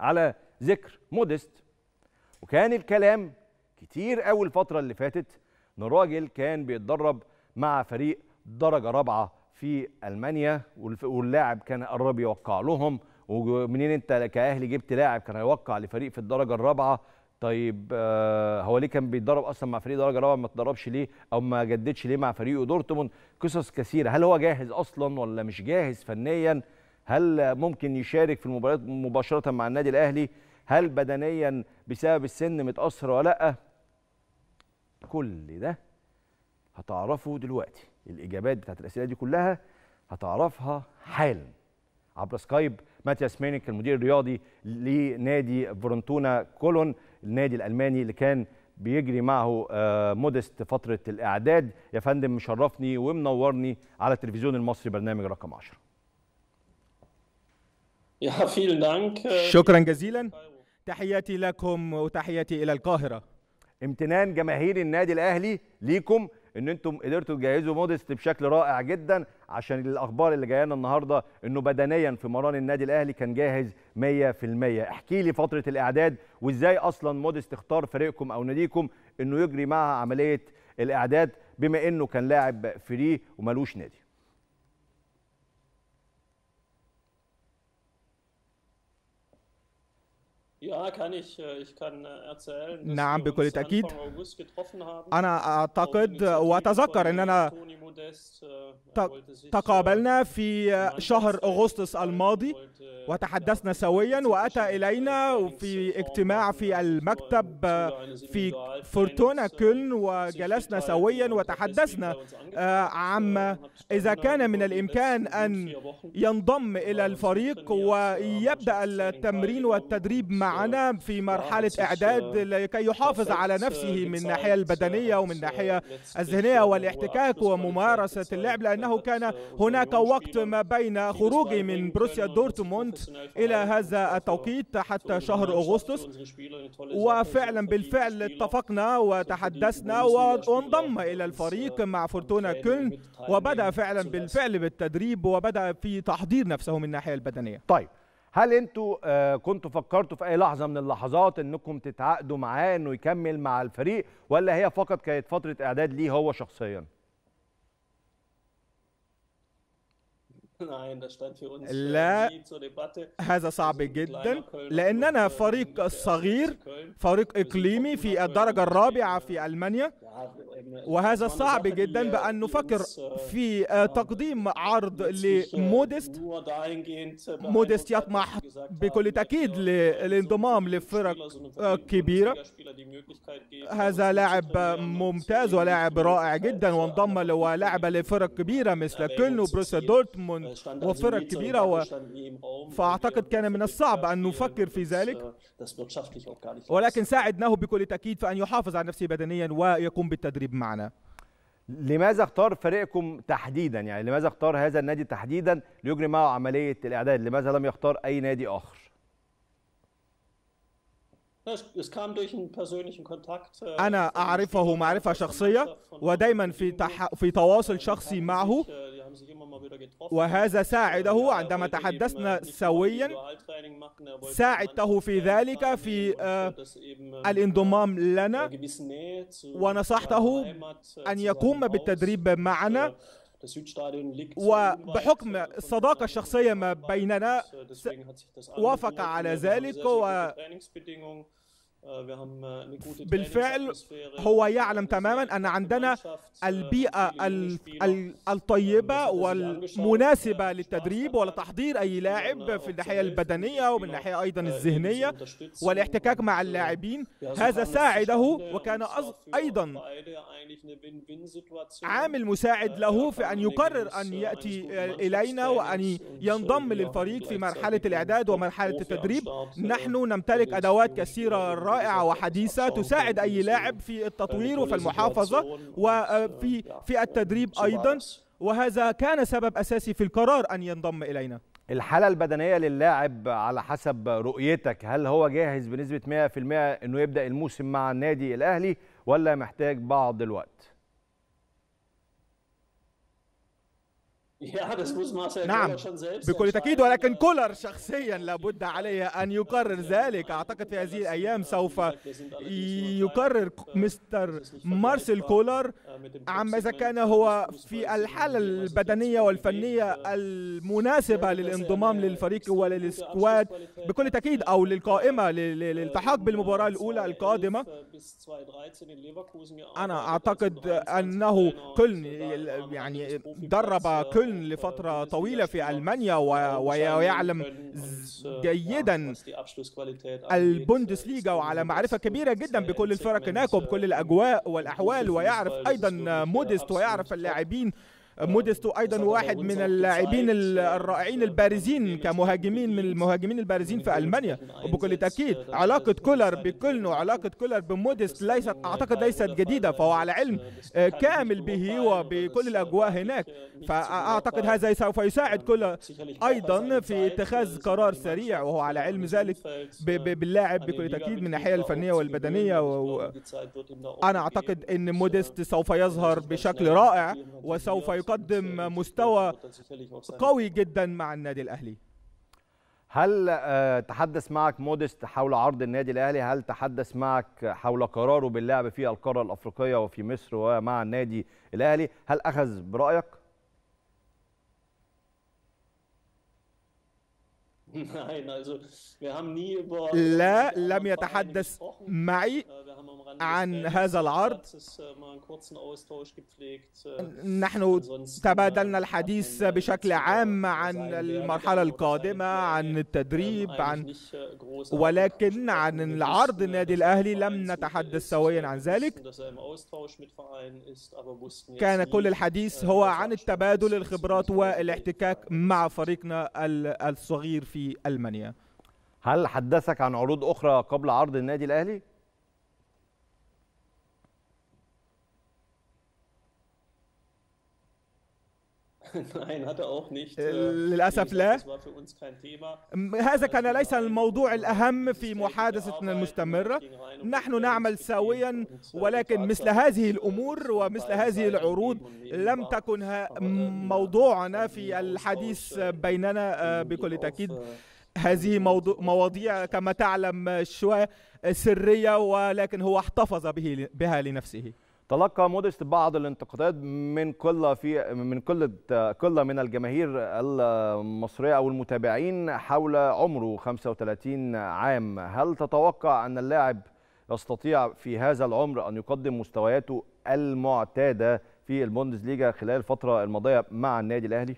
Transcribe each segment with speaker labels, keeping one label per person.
Speaker 1: على ذكر مودست وكان الكلام كتير قوي الفترة اللي فاتت إن الراجل كان بيتدرب مع فريق درجة رابعة في ألمانيا واللاعب كان قرب يوقع لهم ومنين أنت كأهلي جبت لاعب كان هيوقع لفريق في الدرجة الرابعة طيب آه هو ليه كان بيتدرب اصلا مع فريق درجه رابعه ما اتدربش ليه او ما جددش ليه مع فريقه دورتموند قصص كثيره هل هو جاهز اصلا ولا مش جاهز فنيا هل ممكن يشارك في المباريات مباشره مع النادي الاهلي هل بدنيا بسبب السن متاثر ولا لا كل ده هتعرفه دلوقتي الاجابات بتاعت الاسئله دي كلها هتعرفها حالا عبر سكايب ماتياس مينيك المدير الرياضي لنادي فرونتونا كولون النادي الالماني اللي كان بيجري معه آه، مودست فتره الاعداد يا فندم مشرفني ومنورني على التلفزيون المصري برنامج رقم 10
Speaker 2: شكرا
Speaker 1: جزيلا تحياتي لكم وتحياتي الى القاهره امتنان جماهير النادي الاهلي ليكم ان انتم قدرتوا تجهزوا مودست بشكل رائع جدا عشان الاخبار اللي جايه لنا النهارده انه بدنيا في مران النادي الاهلي كان جاهز 100% احكي لي فتره الاعداد وازاي اصلا مودست اختار فريقكم او ناديكم انه يجري معها عمليه الاعداد بما انه كان لاعب فري وملوش نادي
Speaker 2: Ja, kann ich. Äh, ich kann äh, erzählen, dass نعم wir بكل تأكيد haben. أنا أعتقد وأتذكر أننا تقابلنا
Speaker 3: في شهر أغسطس الماضي وتحدثنا سويا وأتى إلينا في اجتماع في المكتب في فورتونا كولن وجلسنا سويا وتحدثنا عما إذا كان من الإمكان أن ينضم إلى الفريق ويبدأ التمرين والتدريب مع معنا نعم، في آه، مرحلة إعداد آه، لكي يحافظ على نفسه من الناحية البدنية ومن الناحية الذهنية والاحتكاك وممارسة اللعب لأنه كان هناك وقت ما بين خروجي من بروسيا دورتموند إلى هذا التوقيت حتى شهر أغسطس
Speaker 2: وفعلا
Speaker 3: بالفعل اتفقنا وتحدثنا وانضم إلى الفريق مع فورتونا كولن وبدأ فعلا بالفعل
Speaker 1: بالتدريب وبدأ في تحضير نفسه من الناحية البدنية طيب هل انتوا آه، كنتوا فكرتوا في اي لحظه من اللحظات انكم تتعاقدوا معاه انه يكمل مع الفريق ولا هي فقط كانت فتره اعداد ليه هو شخصيا؟
Speaker 2: لا uh, هذا صعب جدا لأننا فريق صغير
Speaker 3: فريق إقليمي في الدرجة الرابعة في ألمانيا وهذا صعب جدا بأن نفكر uh, في uh, تقديم عرض لمودست
Speaker 2: مودست يطمح بكل
Speaker 3: تأكيد للانضمام لفرق كبيرة هذا لاعب um, ممتاز ولاعب رائع جدا وانضم ولعب لفرق كبيرة مثل كولن وبروسيا دورتموند وفرق كبيرة طيب، و... فأعتقد كان من الصعب أن نفكر في ذلك ولكن ساعدناه بكل تأكيد فأن يحافظ على نفسه بدنيا ويقوم
Speaker 1: بالتدريب معنا لماذا اختار فريقكم تحديدا يعني لماذا اختار هذا النادي تحديدا ليجري معه عملية الإعداد لماذا لم يختار أي نادي آخر
Speaker 2: uh, أنا
Speaker 1: أعرفه
Speaker 3: معرفة شخصية ودايما في تح... في تواصل شخصي معه uh, وهذا ساعده عندما تحدثنا سويا ساعدته في ذلك في آه، الانضمام لنا ونصحته أن يقوم بالتدريب معنا
Speaker 2: وبحكم
Speaker 3: الصداقة الشخصية ما بيننا وافق على ذلك و
Speaker 2: آه، آه، بالفعل هو آه، يعلم
Speaker 3: تماما ان عندنا البيئه الطيبه يعني والمناسبه للتدريب ولتحضير اي لاعب في الناحيه البدنيه ومن الناحيه ايضا الذهنيه والاحتكاك مع اللاعبين هذا ساعده وكان ايضا
Speaker 2: عامل مساعد له في ان يقرر ان ياتي
Speaker 3: الينا وان ينضم للفريق في مرحله الاعداد ومرحله التدريب نحن نمتلك ادوات كثيره رائعة وحديثة تساعد أي لاعب في التطوير يعني وفي المحافظة وفي آه، في التدريب أيضا وهذا كان سبب أساسي في القرار أن ينضم إلينا
Speaker 1: الحالة البدنية للاعب على حسب رؤيتك هل هو جاهز بنسبة 100% أنه يبدأ الموسم مع النادي الأهلي ولا محتاج بعض الوقت؟
Speaker 2: نعم بكل
Speaker 3: تأكيد ولكن كولر شخصيا لابد عليه أن يقرر ذلك أعتقد في هذه الأيام سوف يقرر مستر مارسيل كولر عما إذا كان هو في الحالة البدنية والفنية المناسبة للانضمام للفريق وللسكواد بكل تأكيد أو للقائمة للالتحاق بالمباراة الأولى القادمة أنا أعتقد أنه كل يعني درب كل سجن لفترة طويلة في ألمانيا ويعلم
Speaker 2: جيدا
Speaker 3: البوندسليغا وعلى معرفة كبيرة جدا بكل الفرق هناك وبكل الأجواء والأحوال ويعرف أيضا مودست ويعرف اللاعبين مودستو ايضا واحد من اللاعبين الرائعين البارزين كمهاجمين من المهاجمين البارزين في المانيا وبكل تاكيد علاقه كولر بكلن وعلاقه كولر بموديست ليست اعتقد ليست جديده فهو على علم كامل به وبكل الاجواء هناك فاعتقد هذا سوف يساعد كولر ايضا في اتخاذ قرار سريع وهو على علم ذلك باللاعب بكل تاكيد من الناحيه الفنيه والبدنيه وانا انا اعتقد ان موديست سوف يظهر بشكل رائع وسوف يقدم يقدم مستوى قوي جدا مع النادي الاهلي
Speaker 1: هل آه، تحدث معك مودست حول عرض النادي الاهلي هل تحدث معك حول قراره باللعب في القاره الافريقيه وفي مصر ومع النادي الاهلي هل اخذ برايك
Speaker 2: نعم، لا
Speaker 3: لم يتحدث معي آه. عن هذا العرض نحن تبادلنا الحديث بشكل عام عن المرحلة القادمة عن التدريب عن ولكن عن العرض النادي الأهلي لم نتحدث سويا عن ذلك كان كل الحديث هو عن التبادل الخبرات والاحتكاك مع فريقنا الصغير في ألمانيا هل حدثك
Speaker 1: عن عروض أخرى قبل عرض النادي الأهلي؟ Nein, hat er
Speaker 2: auch nicht. Äh, للأسف لا. هذا
Speaker 3: كان ليس الموضوع الأهم في محادثتنا المستمرة. نحن نعمل سويا ولكن مثل هذه الأمور ومثل هذه العروض لم تكن äh, موضوعنا في الحديث بيننا آه، بكل تأكيد. Äh, هذه موضوع مواضيع كما
Speaker 1: تعلم شوية سرية ولكن هو احتفظ به بها لنفسه. تلقى مودست بعض الانتقادات من كل في من كل كل من الجماهير المصريه او المتابعين حول عمره 35 عام هل تتوقع ان اللاعب يستطيع في هذا العمر ان يقدم مستوياته المعتاده في البوندسليغا خلال الفتره الماضيه مع النادي الاهلي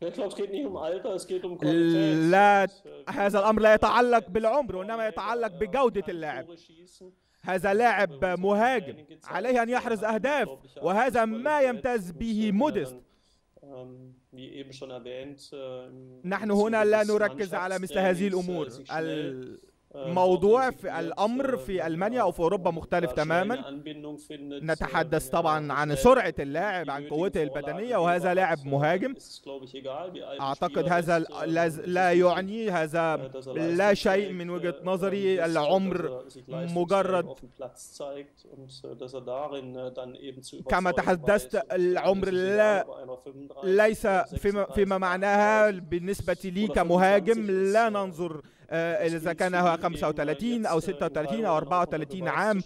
Speaker 2: لا um um äh,
Speaker 3: هذا الأمر لا يتعلق بالعمر وإنما يتعلق بجودة اللاعب. هذا لاعب مهاجم عليه أن يحرز أهداف وهذا ما يمتاز به مودست
Speaker 2: äh, نحن هنا لا نركز على مثل هذه الأمور موضوع
Speaker 3: في الامر في المانيا او في اوروبا مختلف تماما نتحدث طبعا عن سرعه اللاعب عن قوته البدنيه وهذا لاعب مهاجم
Speaker 2: اعتقد هذا لا
Speaker 3: يعني هذا لا شيء من وجهه نظري العمر مجرد
Speaker 2: كما تحدثت العمر لا
Speaker 3: ليس فيما, فيما معناها بالنسبه لي كمهاجم لا ننظر آه، إذا كان 35 أو 36 أو 34 عام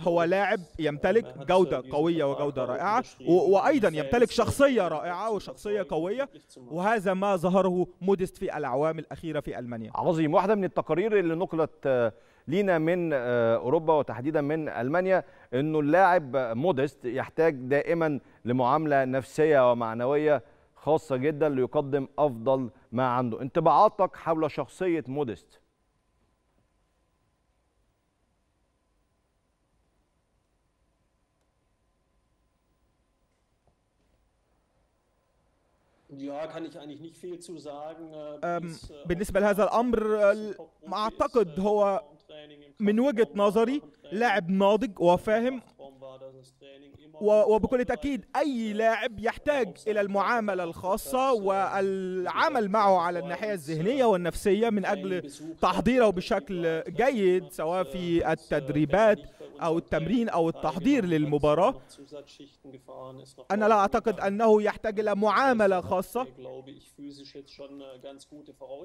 Speaker 3: هو لاعب يمتلك جودة قوية وجودة رائعة وأيضا يمتلك شخصية رائعة وشخصية قوية وهذا ما ظهره موديست في الأعوام الأخيرة في
Speaker 1: ألمانيا عظيم واحدة من التقارير اللي نقلت آه، لينا من آه، اوروبا وتحديدا من المانيا انه اللاعب مودست يحتاج دائما لمعامله نفسيه ومعنويه خاصه جدا ليقدم افضل ما عنده انطباعاتك حول شخصيه موديست
Speaker 2: äh, ähm, äh, بالنسبة
Speaker 3: لهذا الأمر أعتقد äh, هو من وجهة نظري لاعب ناضج وفاهم وبكل تأكيد أي لاعب يحتاج إلى المعاملة الخاصة والعمل معه على الناحية الذهنية والنفسية من أجل تحضيره بشكل جيد سواء في التدريبات أو التمرين أو التحضير للمباراة
Speaker 2: أنا لا أعتقد أنه يحتاج إلى معاملة خاصة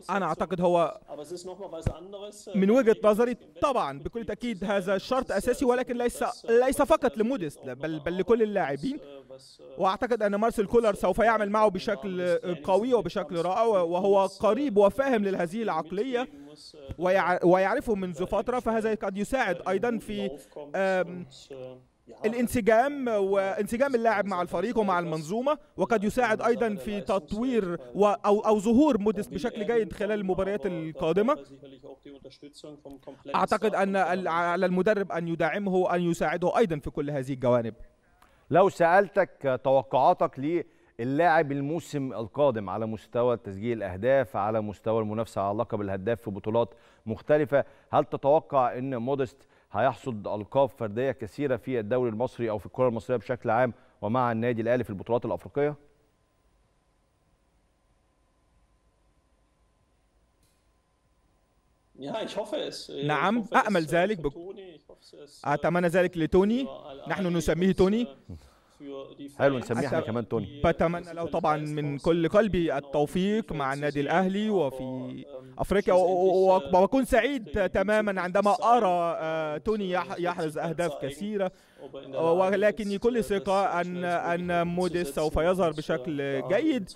Speaker 2: أنا أعتقد هو من وجهة
Speaker 3: نظري طبعا بكل تأكيد هذا شرط أساسي ولكن ليس ليس فقط لموديست بل بل لكل اللاعبين وأعتقد أن مارسيل كولر سوف يعمل معه بشكل قوي وبشكل رائع وهو قريب وفاهم لهذه العقلية آه، ويعرفه منذ فترة فهذا قد يساعد آه، أيضا في آه، الانسجام وانسجام اللاعب مع الفريق ومع المنظومة وقد يساعد أيضا في تطوير أو, أو ظهور موديس بشكل جيد خلال المباريات القادمة
Speaker 2: أعتقد أن
Speaker 3: على المدرب أن يدعمه
Speaker 1: أن يساعده أيضا في كل هذه الجوانب لو سألتك توقعاتك ليه اللاعب الموسم القادم على مستوى تسجيل الاهداف على مستوى المنافسه على لقب الهداف في بطولات مختلفه هل تتوقع ان مودست هيحصد القاب فرديه كثيره في الدوري المصري او في الكره المصريه بشكل عام ومع النادي الاهلي في البطولات الافريقيه
Speaker 2: إيه، نعم أأمل ذلك ب... أتمنى ذلك لتوني آه، نحن آه، نسميه توني آه، حلو
Speaker 1: نسميها كمان توني
Speaker 3: بتمنى لو طبعا من كل قلبي التوفيق مع النادي الاهلي وفي um, افريقيا واكون سعيد تماما عندما ارى آه، توني يحرز اهداف كثيره آه، ولكني كل ثقة أن أن موديس سوف يظهر بشكل جيد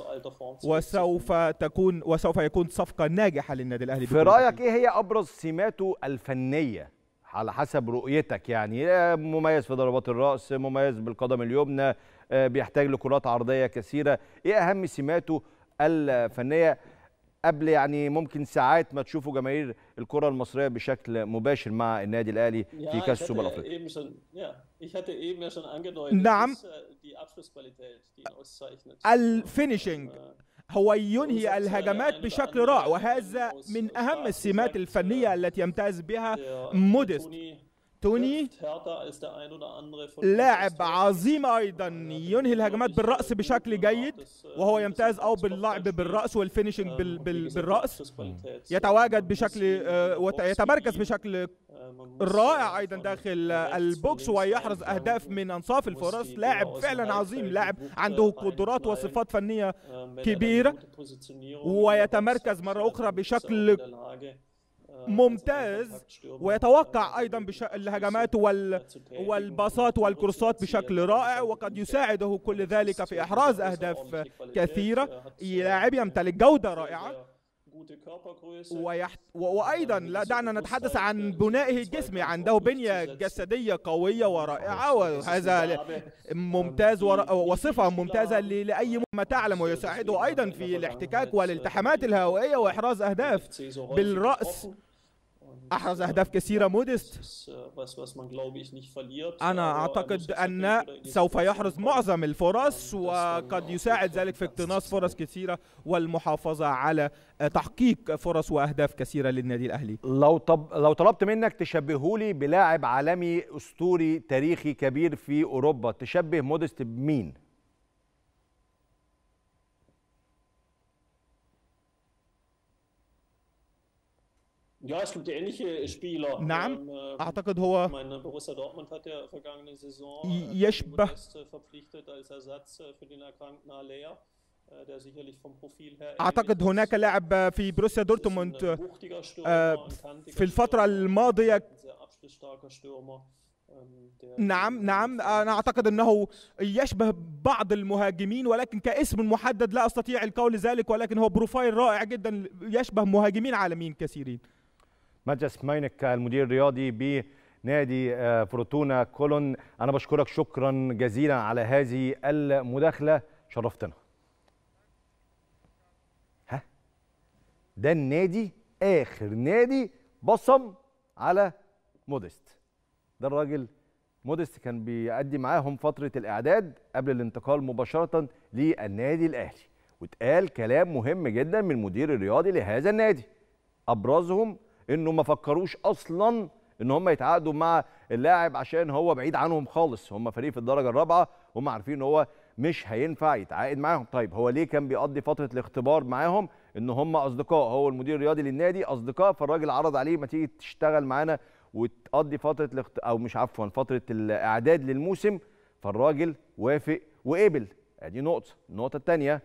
Speaker 3: وسوف تكون وسوف يكون صفقة ناجحة للنادي
Speaker 1: الأهلي في رأيك إيه هي أبرز سماته الفنية على حسب رؤيتك يعني آه، مميز في ضربات الراس مميز بالقدم اليمنى آه، بيحتاج لكرات عرضيه كثيره ايه اهم سماته الفنيه قبل يعني ممكن ساعات ما تشوفوا جماهير الكره المصريه بشكل مباشر مع النادي الاهلي في كاس السوبر الافريقي
Speaker 2: نعم آه،
Speaker 3: الفينيشنج هو ينهي الهجمات بشكل رائع وهذا من أهم السمات الفنية التي يمتاز بها موديست
Speaker 2: توني لاعب
Speaker 3: عظيم äh, ايضا ينهي الهجمات بالراس بشكل جيد äh, وهو يمتاز او باللعب بالراس والفينشنج äh, بالراس يتواجد بشكل آه، ويتمركز بشكل رائع ايضا داخل البوكس ويحرز اهداف من انصاف الفرص لاعب فعلا عظيم لاعب عنده قدرات وصفات فنيه كبيره ويتمركز مره اخرى بشكل ممتاز ويتوقع ايضا بش... الهجمات وال... والباصات والكورسات بشكل رائع وقد يساعده كل ذلك في احراز اهداف كثيره لاعب يمتلك جوده رائعه ويحت... وأيضا لا دعنا نتحدث عن بنائه الجسمي عنده بنية جسدية قوية äh, ورائعة وهذا ممتاز ähm, و... وصفة ممتازة ل... لأي ما تعلم ويساعده أيضا في الاحتكاك äh, والالتحامات الهوائية وإحراز أهداف بالرأس أحرز أهداف كثيرة موديست
Speaker 2: äh, أنا أعتقد أن سوف يحرز
Speaker 3: معظم الفرص وقد يساعد ذلك في اقتناص فرص كثيرة والمحافظة على تحقيق فرص وأهداف
Speaker 1: كثيرة للنادي الأهلي لو, طب لو طلبت منك تشبهولي بلاعب عالمي أسطوري تاريخي كبير في أوروبا تشبه موديست بمين؟
Speaker 2: نعم أعتقد هو يشبه اعتقد هناك لاعب في بروسيا دورتموند في الفتره الماضيه
Speaker 3: نعم نعم انا اعتقد انه يشبه بعض المهاجمين ولكن كاسم محدد لا استطيع القول ذلك ولكن هو بروفايل رائع جدا يشبه مهاجمين عالميين
Speaker 1: كثيرين مجلس ماينك المدير الرياضي بنادي آه، فروتونا كولون انا بشكرك شكرا جزيلا على هذه المداخله شرفتنا ها ده النادي اخر نادي بصم على مودست ده الراجل مودست كان بيأدي معاهم فتره الاعداد قبل الانتقال مباشره للنادي الاهلي واتقال كلام مهم جدا من المدير الرياضي لهذا النادي ابرزهم انه ما فكروش اصلا ان هم يتعاقدوا مع اللاعب عشان هو بعيد عنهم خالص هم فريق في الدرجه الرابعه هم عارفين ان هو مش هينفع يتعاقد معاهم طيب هو ليه كان بيقضي فتره الاختبار معاهم ان هم اصدقاء هو المدير الرياضي للنادي اصدقاء فالراجل عرض عليه ما تيجي تشتغل معانا وتقضي فتره الاخت... او مش عفوا فتره الاعداد للموسم فالراجل وافق وقبل ادي نقطه النقطه الثانيه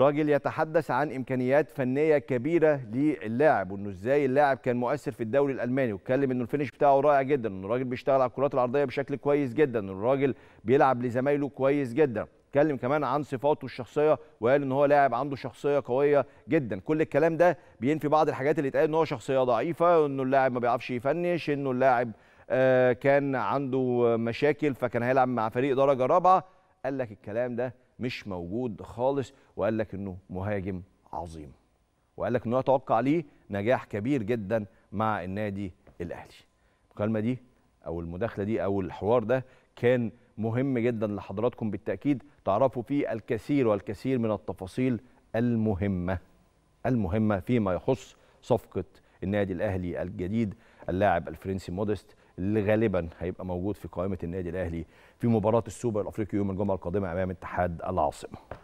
Speaker 1: راجل يتحدث عن امكانيات فنيه كبيره للاعب وانه ازاي اللاعب كان مؤثر في الدوري الالماني واتكلم انه الفينش بتاعه رائع جدا انه الراجل بيشتغل على الكرات العرضيه بشكل كويس جدا انه الراجل بيلعب لزمايله كويس جدا اتكلم كمان عن صفاته الشخصيه وقال ان هو لاعب عنده شخصيه قويه جدا كل الكلام ده بينفي بعض الحاجات اللي اتقال ان هو شخصيه ضعيفه انه اللاعب ما بيعرفش يفنش انه اللاعب آه، كان عنده مشاكل فكان هيلعب مع فريق درجه رابعه قال لك الكلام ده مش موجود خالص وقال لك انه مهاجم عظيم وقال لك انه يتوقع ليه نجاح كبير جدا مع النادي الاهلي المكالمه دي او المداخله دي او الحوار ده كان مهم جدا لحضراتكم بالتاكيد تعرفوا فيه الكثير والكثير من التفاصيل المهمه المهمه فيما يخص صفقه النادي الاهلي الجديد اللاعب الفرنسي مودست اللي غالبا هيبقى موجود في قائمه النادي الاهلي في مباراه السوبر الافريقي يوم الجمعه القادمه امام اتحاد العاصمه